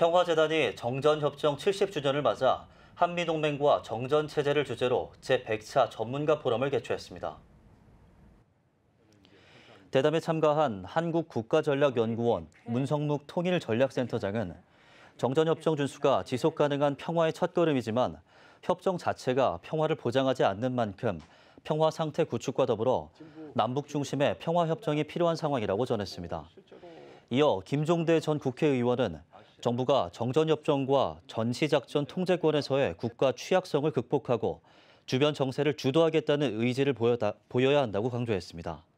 평화재단이 정전협정 70주년을 맞아 한미동맹과 정전체제를 주제로 제100차 전문가 포럼을 개최했습니다. 대담에 참가한 한국국가전략연구원 네. 문성묵 통일전략센터장은 정전협정 준수가 지속가능한 평화의 첫걸음이지만 협정 자체가 평화를 보장하지 않는 만큼 평화 상태 구축과 더불어 남북 중심의 평화협정이 필요한 상황이라고 전했습니다. 이어 김종대 전 국회의원은 정부가 정전협정과 전시작전 통제권에서의 국가 취약성을 극복하고 주변 정세를 주도하겠다는 의지를 보여야 한다고 강조했습니다.